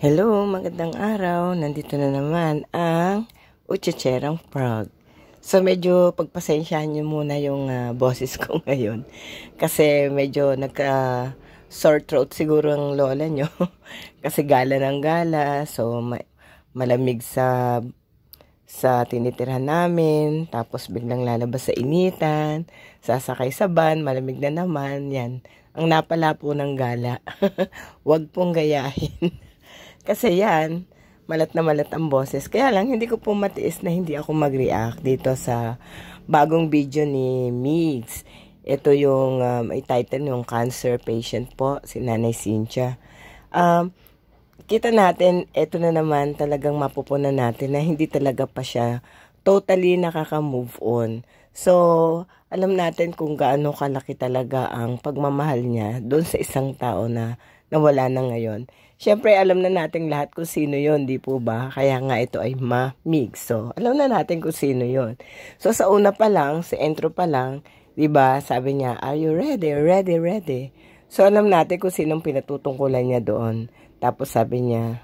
Hello, magandang araw. Nandito na naman ang Uchicherang Frog. So medyo pagpasensyahan niyo muna yung uh, boses ko ngayon. Kasi medyo nagka uh, sore throat siguro ang lola nyo. kasi gala ng gala. So ma malamig sa sa tinitirhan namin. Tapos biglang lalabas sa initan. Sasakay sa van. Malamig na naman. Yan. Ang napala po ng gala. Huwag pong gayahin. Kasi yan, malat na malat ang boses. Kaya lang, hindi ko po matiis na hindi ako mag-react dito sa bagong video ni Migs. Ito yung, um, i-title yung cancer patient po, si Nanay Cynthia. Um, kita natin, ito na naman talagang mapupunan natin na hindi talaga pa siya totally nakaka-move on So, alam natin kung gaano kalaki talaga ang pagmamahal niya doon sa isang tao na nawala na ngayon. Siyempre, alam na natin lahat kung sino yon di po ba? Kaya nga ito ay ma-mig. So, alam na natin kung sino yon So, sa una pa lang, sa intro pa lang, di ba, sabi niya, are you ready? Ready, ready. So, alam natin kung sinong pinatutungkulan niya doon. Tapos sabi niya,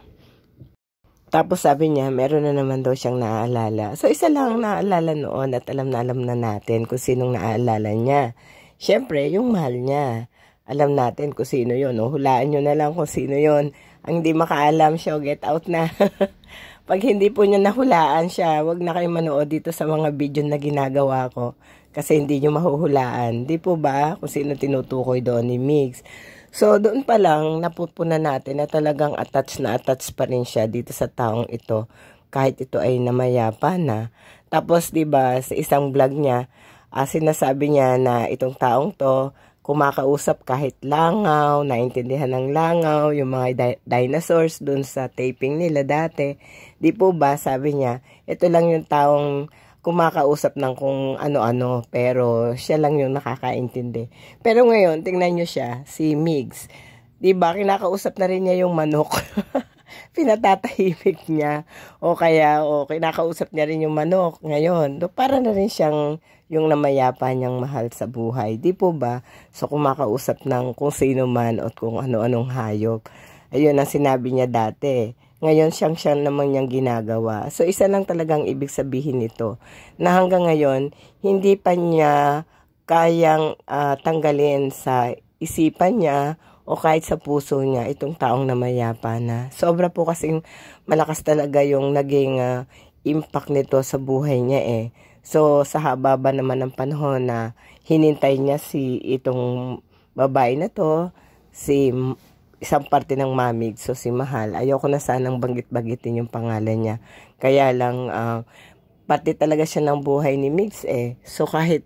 tapos sabi niya, meron na naman daw siyang naaalala. So, isa lang naaalala noon at alam na alam na natin kung sinong naaalala niya. Siyempre, yung mahal niya. Alam natin kung sino yun. No? Hulaan nyo na lang kung sino yun. Ang hindi makaalam siya, get out na. Pag hindi po niya nahulaan siya, wag na kayo manood dito sa mga video na ginagawa ko. Kasi hindi nyo mahuhulaan. Di po ba kung sino tinutukoy doon ni Migs? So, doon pa lang, napupunan natin na talagang attached na attached pa rin siya dito sa taong ito. Kahit ito ay namayapa na. Tapos, ba diba, sa isang vlog niya, uh, sinasabi niya na itong taong to, kumakausap kahit langaw, naintindihan ng langaw, yung mga di dinosaurs doon sa taping nila dati. Di po ba, sabi niya, ito lang yung taong kumakausap ng kung ano-ano, pero siya lang yung nakakaintindi. Pero ngayon, tingnan nyo siya, si Migs. Diba, kinakausap na rin niya yung manok. Pinatatahimik niya. O kaya, o kinakausap niya rin yung manok ngayon. Do, para na rin siyang yung namayapa niyang mahal sa buhay. Di po ba? So, kumakausap ng kung sino man o kung ano-anong hayop. Ayun ang sinabi niya dati ngayon, siyang-siyang naman niyang ginagawa. So, isa lang talagang ibig sabihin nito na hanggang ngayon, hindi pa niya kayang uh, tanggalin sa isipan niya o kahit sa puso niya itong taong namayapa na. Sobra po kasi malakas talaga yung naging uh, impact nito sa buhay niya eh. So sa haba ba naman ng panahon na hinintay niya si itong babae na to, si isang parte ng mamig. So, si Mahal. Ayoko na sanang banggit-banggitin yung pangalan niya. Kaya lang, uh, parte talaga siya ng buhay ni Mix eh. So, kahit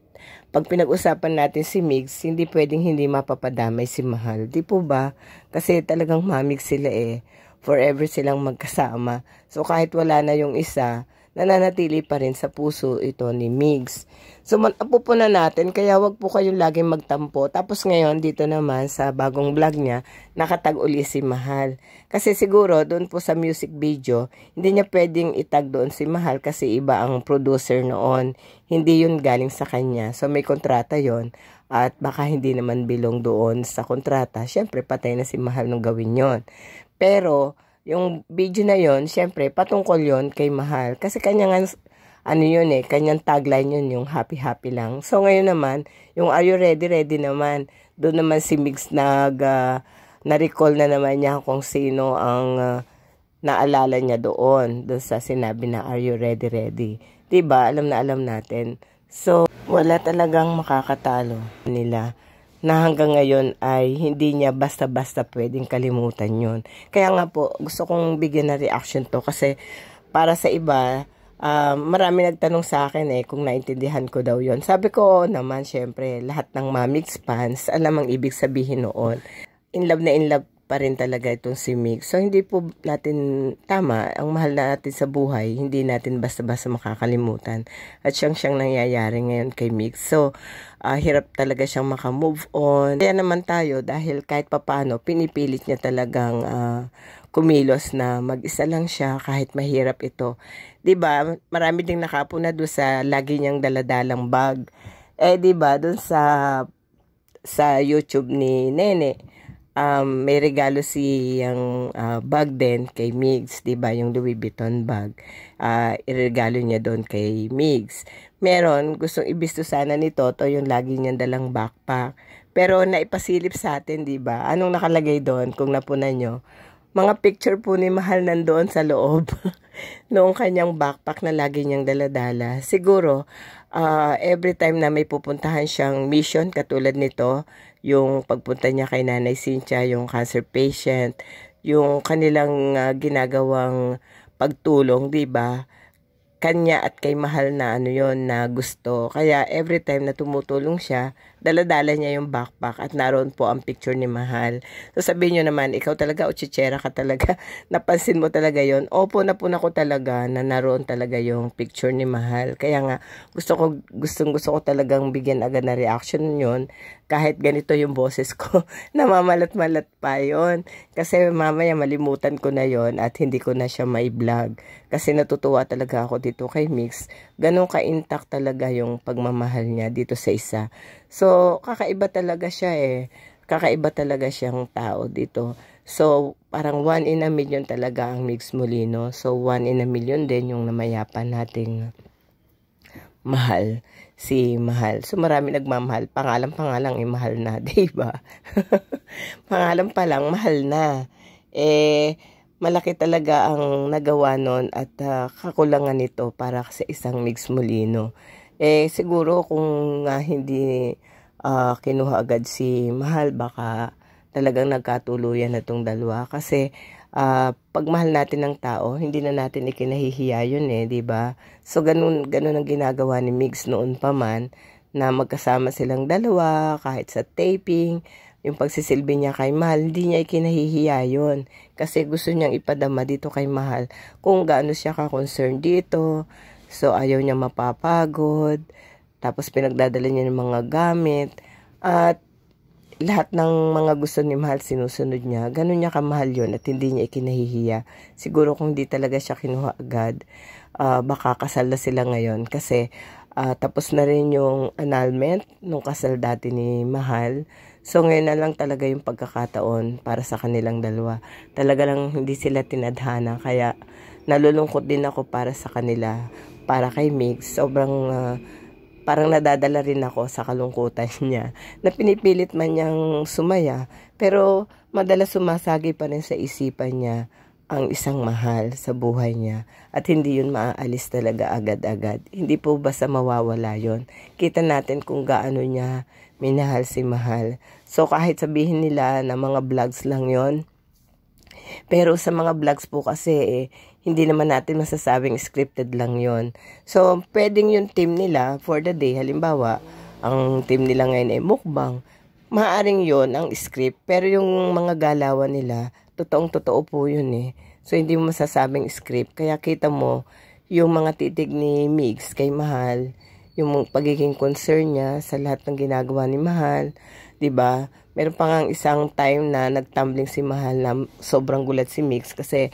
pag pinag-usapan natin si Mix, hindi pwedeng hindi mapapadamay si Mahal. Di po ba? Kasi talagang mamig sila eh. Forever silang magkasama. So, kahit wala na yung isa, nananatili pa rin sa puso ito ni Migs. So, mapupunan natin, kaya wag po kayong laging magtampo. Tapos ngayon, dito naman sa bagong vlog niya, nakatag uli si Mahal. Kasi siguro, doon po sa music video, hindi niya pwedeng itag doon si Mahal kasi iba ang producer noon. Hindi yun galing sa kanya. So, may kontrata yon at baka hindi naman bilong doon sa kontrata. Siyempre, patay na si Mahal nung gawin yon Pero, yung video na yon syempre, patungkol yon kay Mahal. Kasi kanya nga, ano yun eh, kanyang tagline yun, yung happy-happy lang. So, ngayon naman, yung are you ready, ready naman. Doon naman si Mix nag, uh, na-recall na naman niya kung sino ang uh, naalala niya doon. Doon sa sinabi na are you ready, ready. ba diba? Alam na alam natin. So, wala talagang makakatalo nila na hanggang ngayon ay hindi niya basta-basta pwedeng kalimutan yon. Kaya nga po, gusto kong bigyan na reaction to kasi para sa iba, uh, marami nagtanong sa akin eh kung naintindihan ko daw yon. Sabi ko naman, syempre, lahat ng Mamix fans alam ang ibig sabihin noon. In love na in love pa rin talaga itong si Mick. So, hindi po natin tama. Ang mahal natin sa buhay, hindi natin basta-basta makakalimutan. At siyang-siyang nangyayari ngayon kay Mick. So, uh, hirap talaga siyang makamove on. Kaya naman tayo, dahil kahit papano, pinipilit niya talagang uh, kumilos na mag-isa lang siya kahit mahirap ito. ba diba, marami ding nakapuna doon sa lagi niyang daladalang bag. Eh, ba diba, doon sa sa YouTube ni Nene um, may regalo si yung uh, ah, bag din kay Migs, 'di ba? Yung Louis Vuitton bag. Uh, iregalo niya doon kay Migs. Meron gustong ibisto sana ni Toto yung lagi niyang dalang backpack. Pero naipasilip sa atin, 'di ba? Anong nakalagay doon kung napunan nyo? Mga picture po ni Mahal nandoon sa loob noong kanyang backpack na lagi niyang daladala. Siguro, uh, every time na may pupuntahan siyang mission katulad nito, yung pagpunta niya kay Nanay Cynthia, yung cancer patient, yung kanilang uh, ginagawang pagtulong, 'di ba? Kanya at kay mahal na ano 'yon na gusto. Kaya every time na tumutulong siya, daladala niya yung backpack at naroon po ang picture ni Mahal. So sabi niyo naman, ikaw talaga o chichera ka talaga. Napansin mo talaga yon Opo, na po na ko talaga na naroon talaga yung picture ni Mahal. Kaya nga, gusto ko, gustong gusto ko talagang bigyan agad na reaction yon kahit ganito yung boses ko. Namamalat-malat pa yon Kasi mamaya malimutan ko na yon at hindi ko na siya may vlog. Kasi natutuwa talaga ako dito kay Mix. Ganun ka-intact talaga yung pagmamahal niya dito sa isa. So, kakaiba talaga siya eh. Kakaiba talaga siyang tao dito. So, parang one in a million talaga ang Mix Molino. So, one in a million din yung namayapan nating mahal. Si mahal. So, marami nagmamahal. Pangalan pa nga lang, eh, mahal na, diba? Pangalan pa lang, mahal na. Eh, malaki talaga ang nagawa nun at uh, kakulangan nito para sa isang Mix Molino. Eh, siguro kung uh, hindi uh, kinuha agad si Mahal, baka talagang nagkatuluyan na itong dalawa. Kasi uh, pag mahal natin ng tao, hindi na natin ikinahihiya yun eh, di ba So, ganun, ganun ang ginagawa ni Mix noon pa man na magkasama silang dalawa kahit sa taping, yung pagsisilbi niya kay Mahal, hindi niya ikinahihiya yun. Kasi gusto niyang ipadama dito kay Mahal kung gaano siya ka-concern dito, So, ayaw niya mapapagod. Tapos, pinagdadala niya ng mga gamit. At, lahat ng mga gusto ni Mahal sinusunod niya. Ganun niya kamahal yon at hindi niya ikinahihiya. Siguro kung hindi talaga siya kinuha agad, uh, baka kasal na sila ngayon. Kasi uh, tapos na rin yung annulment nung kasal dati ni Mahal. So ngayon na lang talaga yung pagkakataon para sa kanilang dalawa. Talaga lang hindi sila tinadhana kaya nalulungkot din ako para sa kanila para kay Mix. Sobrang uh, parang nadadala rin ako sa kalungkutan niya na pinipilit man niyang sumaya pero madalas sumasagi pa rin sa isipan niya ang isang mahal sa buhay niya at hindi yun maaalis talaga agad-agad. Hindi po basta mawawala yon Kita natin kung gaano niya minahal si mahal. So kahit sabihin nila na mga vlogs lang yon pero sa mga vlogs po kasi eh, hindi naman natin masasabing scripted lang yon So, pwedeng yung team nila for the day, halimbawa, ang team nila ngayon ay mukbang, maaring yon ang script, pero yung mga galawan nila, totoong-totoo po yun eh. So, hindi mo masasabing script. Kaya kita mo, yung mga titig ni Migs kay Mahal, yung pagiging concern niya sa lahat ng ginagawa ni Mahal, 'di ba? Meron pa ngang isang time na nagtumbling si Mahal na sobrang gulat si Mix kasi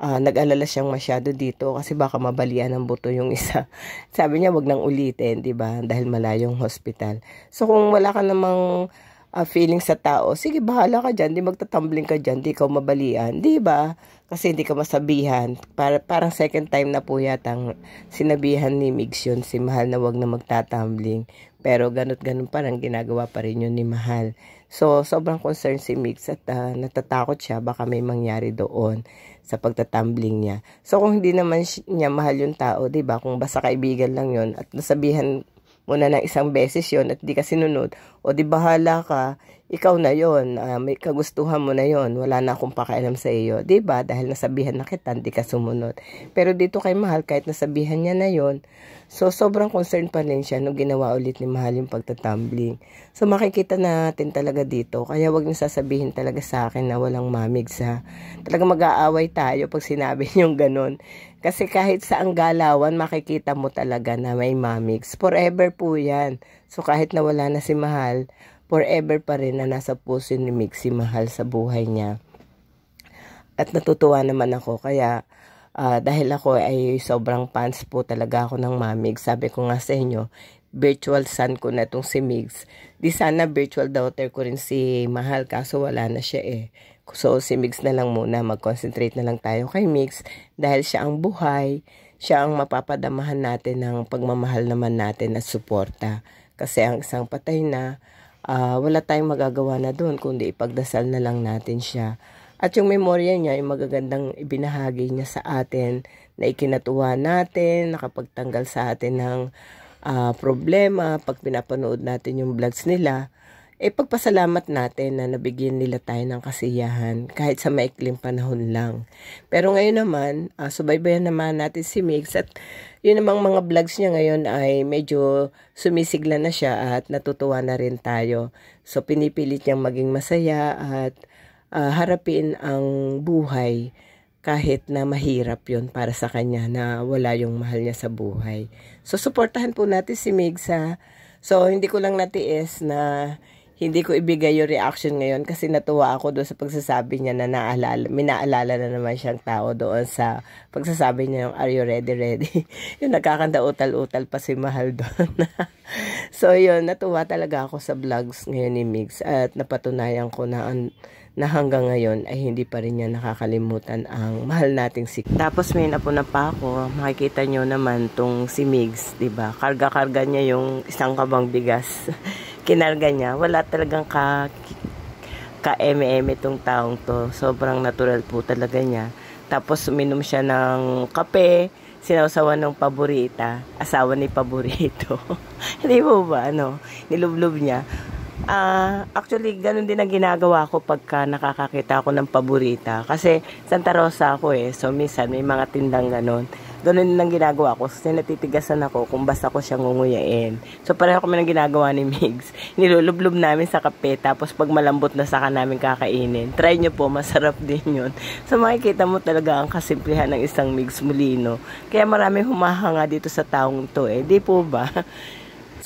uh, nag-alala siyang masyado dito kasi baka mabalian ng buto yung isa. Sabi niya, wag nang ulitin, di ba? Dahil malayong hospital. So, kung wala ka namang uh, feeling sa tao, sige, bahala ka dyan, di magtatumbling ka dyan, di ka mabalian, di ba? Kasi hindi ka masabihan. Para, parang second time na po yatang sinabihan ni Mix yun, si Mahal na wag na magtatumbling. Pero ganot ganon parang ginagawa pa rin yun ni Mahal. So, sobrang concerned si Mix at uh, natatakot siya baka may mangyari doon sa pagtatumbling niya. So, kung hindi naman niya mahal yung tao, 'di ba Kung basta kaibigan lang yon at nasabihan mo na isang beses yon at di ka sinunod, o di bahala ka, ikaw na yon uh, ah, may kagustuhan mo na yon wala na akong pakialam sa iyo. di ba Dahil nasabihan na kita, di ka sumunod. Pero dito kay Mahal, kahit nasabihan niya na yon so sobrang concerned pa rin siya nung ginawa ulit ni Mahal yung pagtatumbling. So makikita natin talaga dito, kaya wag niyo sasabihin talaga sa akin na walang mamig sa, talaga mag-aaway tayo pag sinabi niyong ganun. Kasi kahit sa ang galawan, makikita mo talaga na may mamigs. Forever po yan. So kahit nawala na si Mahal, forever pa rin na nasa puso ni Mix si Mahal sa buhay niya. At natutuwa naman ako. Kaya uh, dahil ako ay sobrang fans po talaga ako ng mamig. Sabi ko nga sa inyo, virtual son ko na itong si Mix. Di sana virtual daughter ko rin si Mahal kaso wala na siya eh. So si Mix na lang muna, mag-concentrate na lang tayo kay Mix dahil siya ang buhay, siya ang mapapadamahan natin ng pagmamahal naman natin at suporta. Kasi ang isang patay na, uh, wala tayong magagawa na doon kundi ipagdasal na lang natin siya. At yung memorya niya, yung magagandang ibinahagi niya sa atin na ikinatuwa natin, nakapagtanggal sa atin ng uh, problema pag pinapanood natin yung vlogs nila eh pagpasalamat natin na nabigyan nila tayo ng kasiyahan kahit sa maikling panahon lang. Pero ngayon naman, uh, subaybayan naman natin si Mix at yun namang mga vlogs niya ngayon ay medyo sumisigla na siya at natutuwa na rin tayo. So pinipilit niyang maging masaya at uh, harapin ang buhay kahit na mahirap yon para sa kanya na wala yung mahal niya sa buhay. So suportahan po natin si Mig sa So hindi ko lang natiis na hindi ko ibigay yung reaction ngayon kasi natuwa ako doon sa pagsasabi niya na naalala, minaalala na naman siyang tao doon sa pagsasabi niya yung are you ready ready? yung nagkakanta utal-utal pa si Mahal doon. so yun, natuwa talaga ako sa vlogs ngayon ni Mix at napatunayan ko na na hanggang ngayon ay hindi pa rin niya nakakalimutan ang mahal nating si Tapos may napuna pa ako, makikita niyo naman tong si Mix, 'di ba? Karga-karga niya yung isang kabang bigas. kinarga niya, wala talagang ka ka-MM itong taong to. Sobrang natural po talaga niya. Tapos uminom siya ng kape, sinausawan ng paborita, asawa ni paborito. Hindi po ba, ano, nilublob niya. Uh, actually, ganun din ang ginagawa ko pagka nakakakita ako ng paborita. Kasi Santa Rosa ako eh. So, minsan may mga tindang ganun. Ganun din ang ginagawa ko. Kasi natitigasan ako kung basta ko siyang ngunguyain. So, pareho kami ng ginagawa ni Migs. Nilulublob namin sa kape. Tapos, pag malambot na saka namin kakainin. Try nyo po. Masarap din yun. So, makikita mo talaga ang kasimplihan ng isang Migs Molino. Kaya marami humahanga dito sa taong to eh. Di po ba?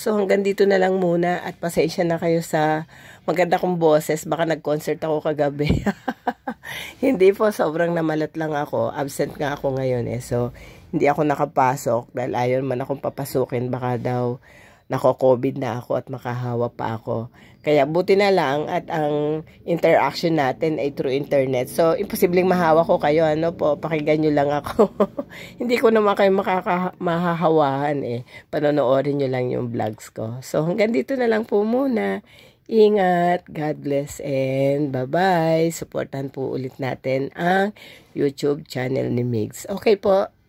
So hanggang dito na lang muna at pasensya na kayo sa maganda kong boses. Baka nag-concert ako kagabi. hindi po, sobrang namalat lang ako. Absent nga ako ngayon eh. So hindi ako nakapasok dahil ayon man akong papasukin. Baka daw nako-COVID na ako at makahawa pa ako. Kaya buti na lang at ang interaction natin ay through internet. So, imposibleng mahawa ko kayo, ano po, pakinggan nyo lang ako. Hindi ko naman kayo makakahawaan eh. Panonoodin nyo lang yung vlogs ko. So, hanggang dito na lang po muna. Ingat, God bless, and bye-bye. Supportan po ulit natin ang YouTube channel ni Migs. Okay po.